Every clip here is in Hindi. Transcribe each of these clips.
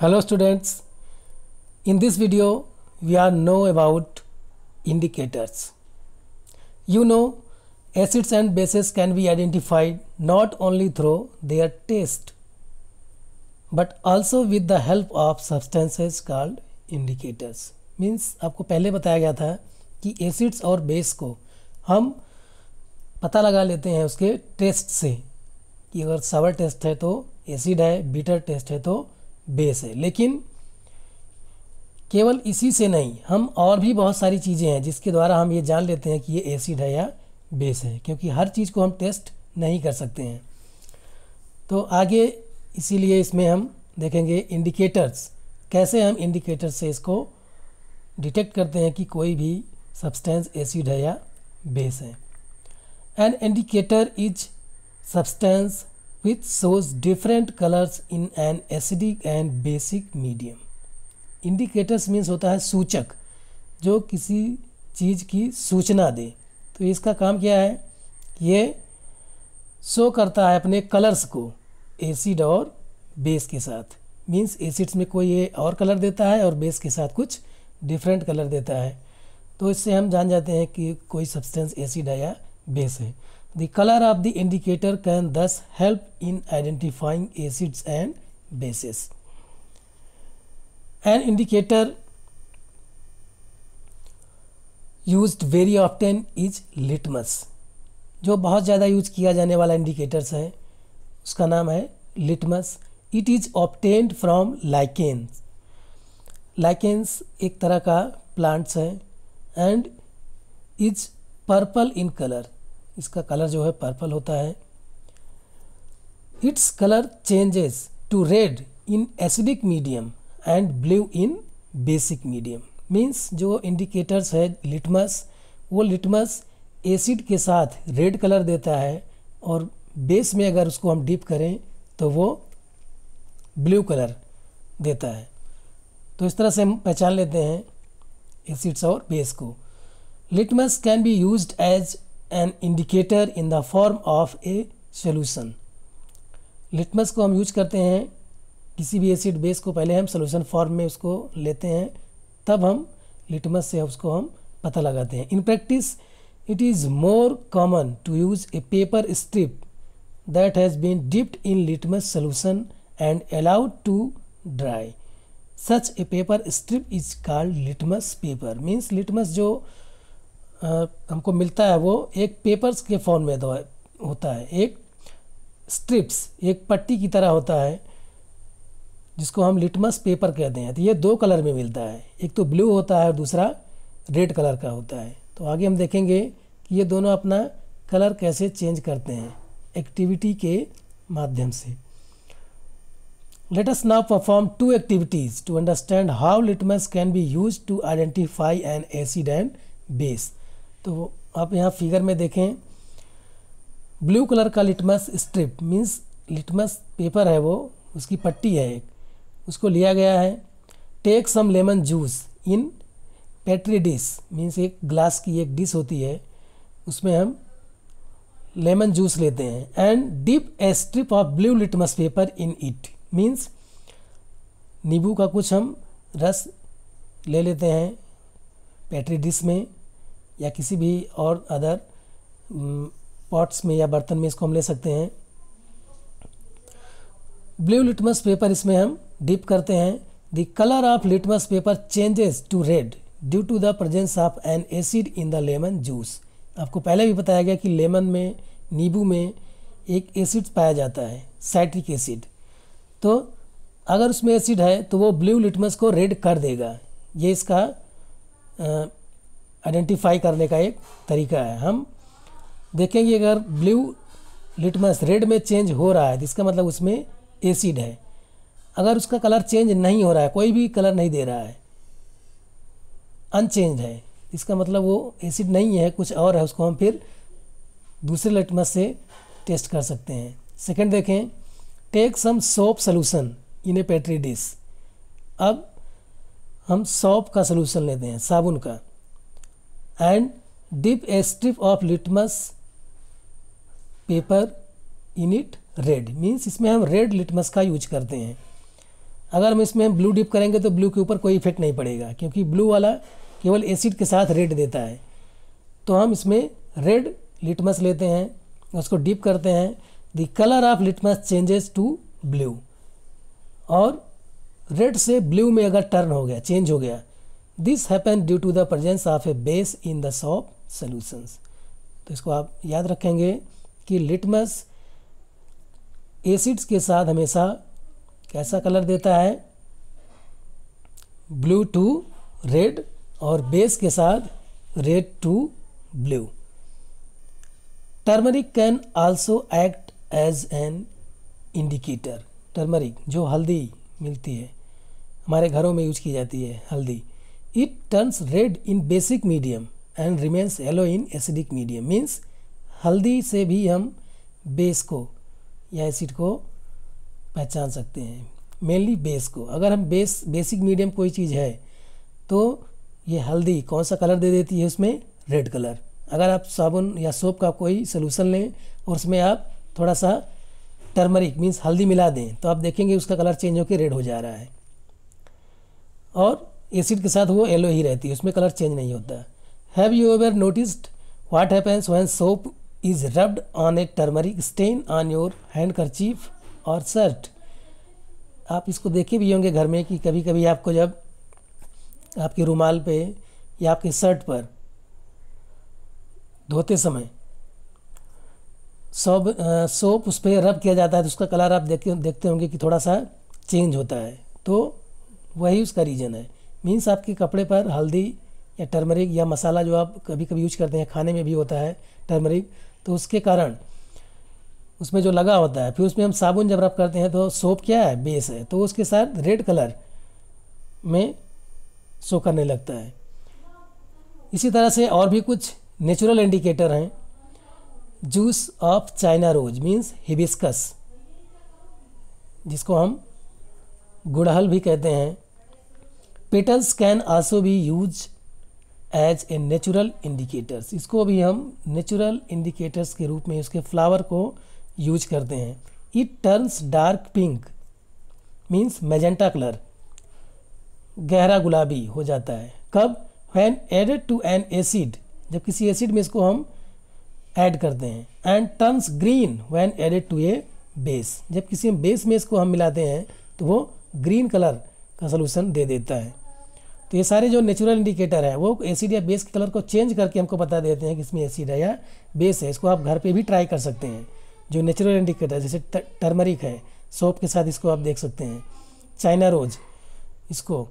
hello students in this video we are know about indicators you know acids and bases can be identified not only through their taste but also with the help of substances called indicators means आपको पहले बताया गया था कि एसिड्स और बेस को हम पता लगा लेते हैं उसके टेस्ट से कि अगर सावर टेस्ट है तो एसिड है बीटर टेस्ट है तो बेस है लेकिन केवल इसी से नहीं हम और भी बहुत सारी चीज़ें हैं जिसके द्वारा हम ये जान लेते हैं कि ये एसिड है या बेस है क्योंकि हर चीज़ को हम टेस्ट नहीं कर सकते हैं तो आगे इसीलिए इसमें हम देखेंगे इंडिकेटर्स कैसे हम इंडिकेटर से इसको डिटेक्ट करते हैं कि कोई भी सब्सटेंस एसिड है या बेस है an indicator is substance which shows different colors in an acidic and basic medium. Indicators means होता है सूचक जो किसी चीज़ की सूचना दे तो इसका काम क्या है ये शो करता है अपने कलर्स को एसिड और बेस के साथ मीन्स एसिड्स में कोई ये और कलर देता है और बेस के साथ कुछ डिफरेंट कलर देता है तो इससे हम जान जाते हैं कि कोई सब्सटेंस एसिड है या बेस है The color of the indicator can thus help in identifying acids and bases. An indicator use very often is litmus जो बहुत ज़्यादा यूज किया जाने वाला इंडिकेटर्स है उसका नाम है litmus it is obtained from lichens lichens एक तरह का प्लांट्स है and is purple in colour इसका कलर जो है पर्पल होता है its colour changes to red in acidic medium and blue in basic medium means जो इंडिकेटर्स है लिटमस वो लिटमस एसिड के साथ रेड कलर देता है और बेस में अगर उसको हम डिप करें तो वो ब्लू कलर देता है तो इस तरह से हम पहचान लेते हैं एसिड्स और बेस को litmus can be use as an indicator in the form of a solution litmus को हम यूज करते हैं किसी भी एसिड बेस को पहले हम सोल्यूशन फॉर्म में उसको लेते हैं तब हम लिटमस से उसको हम पता लगाते हैं in practice it is more common to use a paper strip that has been dipped in litmus solution and allowed to dry such a paper strip is called litmus paper means litmus जो हमको मिलता है वो एक पेपर्स के फॉर्म में होता है एक स्ट्रिप्स एक पट्टी की तरह होता है जिसको हम लिटमस पेपर कहते हैं तो ये दो कलर में मिलता है एक तो ब्लू होता है और दूसरा रेड कलर का होता है तो आगे हम देखेंगे कि ये दोनों अपना कलर कैसे चेंज करते हैं एक्टिविटी के माध्यम से let us now perform two activities to understand how litmus can be used to identify an acid and base तो आप यहाँ फिगर में देखें ब्लू कलर का litmus strip means litmus paper है वो उसकी पट्टी है एक उसको लिया गया है take some lemon juice in petri dish means एक ग्लास की एक डिश होती है उसमें हम लेमन जूस लेते हैं and dip a strip of blue litmus paper in it means नींबू का कुछ हम रस ले लेते हैं पेट्री डिश में या किसी भी और अदर पॉट्स mm, में या बर्तन में इसको हम ले सकते हैं ब्लू लिटमस पेपर इसमें हम डिप करते हैं the colour of litmus paper changes to red due to the presence of an acid in the lemon juice आपको पहले भी बताया गया कि लेमन में नींबू में एक एसिड पाया जाता है साइट्रिक एसिड तो अगर उसमें एसिड है तो वो ब्लू लिटमस को रेड कर देगा ये इसका आइडेंटिफाई करने का एक तरीका है हम देखेंगे अगर ब्लू लिटमस रेड में चेंज हो रहा है तो इसका मतलब उसमें एसिड है अगर उसका कलर चेंज नहीं हो रहा है कोई भी कलर नहीं दे रहा है अनचेंज है इसका मतलब वो एसिड नहीं है कुछ और है उसको हम फिर दूसरे लिटमस से टेस्ट कर सकते हैं सेकंड देखें take some soap solution in a petri dish अब हम सॉप का सोलूसन लेते हैं साबुन का and dip a strip of litmus paper in it red means इसमें हम रेड लिटमस का यूज करते हैं अगर हम इसमें हम ब्लू डिप करेंगे तो ब्लू के ऊपर कोई इफेक्ट नहीं पड़ेगा क्योंकि ब्लू वाला केवल एसिड के साथ रेड देता है तो हम इसमें रेड लिटमस लेते हैं उसको डिप करते हैं the colour of litmus changes to blue और रेड से ब्लू में अगर टर्न हो गया चेंज हो गया this happen due to the presence of a base in the soap solutions तो इसको आप याद रखेंगे कि लिटमस एसिड्स के साथ हमेशा कैसा कलर देता है ब्लू टू रेड और बेस के साथ red to blue turmeric can also act as an indicator turmeric जो हल्दी मिलती है हमारे घरों में यूज की जाती है हल्दी it turns red in basic medium and remains yellow in acidic medium means हल्दी से भी हम बेस को या एसिड को पहचान सकते हैं मेनली बेस को अगर हम बेस बेसिक मीडियम कोई चीज़ है तो ये हल्दी कौन सा कलर दे देती है उसमें रेड कलर अगर आप साबुन या सोप का कोई सोल्यूशन लें और उसमें आप थोड़ा सा टर्मरिक मीन्स हल्दी मिला दें तो आप देखेंगे उसका कलर चेंज होकर रेड हो जा रहा है और एसिड के साथ वो येलो ही रहती है उसमें कलर चेंज नहीं होता have you ever noticed what happens when soap is rubbed on a turmeric stain on your handkerchief और शर्ट आप इसको देखे भी होंगे घर में कि कभी कभी आपको जब आपके रुमाल पे या आपके शर्ट पर धोते समय सोप सोप उस पर रब किया जाता है तो उसका कलर आप देखते देखते होंगे कि थोड़ा सा चेंज होता है तो वही उसका रीज़न है मीन्स आपके कपड़े पर हल्दी या टर्मरिक या मसाला जो आप कभी कभी यूज करते हैं खाने में भी होता है टर्मरिक तो उसके कारण उसमें जो लगा होता है फिर उसमें हम साबुन जब रब करते हैं तो सोप क्या है बेस है तो उसके साथ रेड कलर में शो करने लगता है इसी तरह से और भी कुछ नेचुरल इंडिकेटर हैं juice of China rose means hibiscus जिसको हम गुड़हल भी कहते हैं petals can also be use as a natural indicators इसको भी हम नेचुरल इंडिकेटर्स के रूप में उसके फ्लावर को यूज करते हैं it turns dark pink means magenta colour गहरा गुलाबी हो जाता है कब when added to an acid जब किसी एसिड में इसको हम ऐड करते हैं and turns green when added to a base जब किसी बेस में इसको हम मिलाते हैं तो वो ग्रीन कलर का सोल्यूशन दे देता है तो ये सारे जो नेचुरल इंडिकेटर है वो एसिड या बेस के कलर को चेंज करके हमको बता देते हैं कि इसमें एसिड है या बेस है इसको आप घर पे भी ट्राई कर सकते हैं जो नेचुरल इंडिकेटर जैसे टर्मरिक है सोप के साथ इसको आप देख सकते हैं चाइना रोज इसको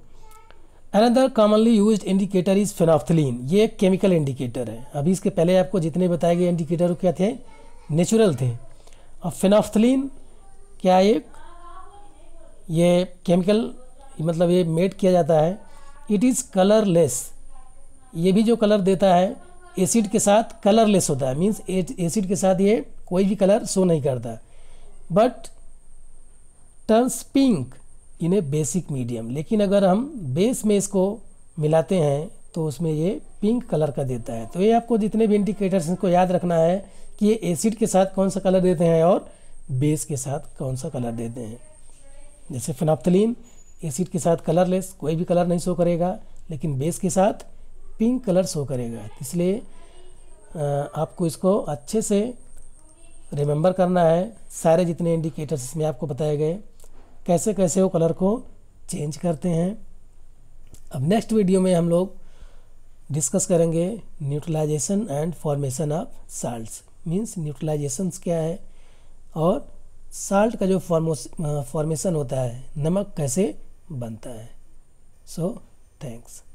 another commonly use indicator is phenolphthalein ये एक केमिकल इंडिकेटर है अभी इसके पहले आपको जितने बताए गए इंडिकेटर क्या थे नेचुरल थे और फिनाफ्थलिन क्या एक ये केमिकल मतलब ये मेट किया जाता है इट इज़ कलरलेस ये भी जो कलर देता है एसिड के साथ कलरलेस होता है मीन्स एसिड के साथ ये कोई भी कलर शो नहीं करता but turns pink in a basic medium लेकिन अगर हम बेस में इसको मिलाते हैं तो उसमें ये पिंक कलर का देता है तो ये आपको जितने भी इंडिकेटर्स इनको याद रखना है कि ये एसिड के साथ कौन सा कलर देते हैं और बेस के साथ कौन सा कलर देते हैं जैसे फिनाप्तलिन एसिड के साथ कलरलेस कोई भी कलर नहीं शो करेगा लेकिन बेस के साथ पिंक कलर शो करेगा इसलिए आपको इसको अच्छे से रिमेंबर करना है सारे जितने इंडिकेटर्स इसमें आपको बताए गए कैसे कैसे वो कलर को चेंज करते हैं अब नेक्स्ट वीडियो में हम लोग डिस्कस करेंगे neutralisation and formation of salts means neutralisation क्या है और साल्ट का जो फॉर्मोस फॉर्मेशन होता है नमक कैसे बनता है सो थैंक्स